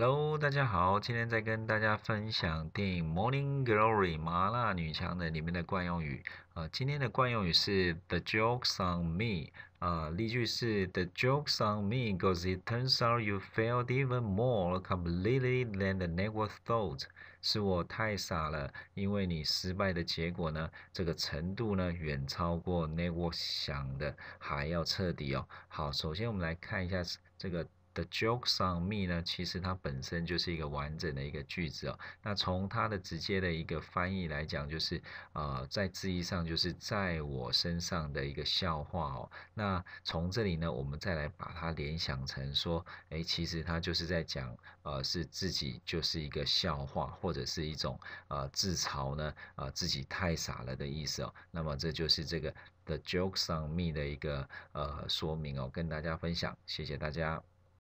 Hello，大家好，今天在跟大家分享电影《Morning Glory》麻辣女强的里面的惯用语。啊，今天的惯用语是 The jokes on me。啊，例句是 The jokes on me，because it turns out you failed even more completely than the n e t w o r thought。是我太傻了，因为你失败的结果呢，这个程度呢，远超过 Never 想的还要彻底哦。好，首先我们来看一下这个。The joke s on me 呢，其实它本身就是一个完整的一个句子哦。那从它的直接的一个翻译来讲，就是呃，在字义上就是在我身上的一个笑话哦。那从这里呢，我们再来把它联想成说，哎，其实它就是在讲呃，是自己就是一个笑话或者是一种呃自嘲呢，呃，自己太傻了的意思哦。那么这就是这个 the joke s on me 的一个呃说明哦，跟大家分享，谢谢大家。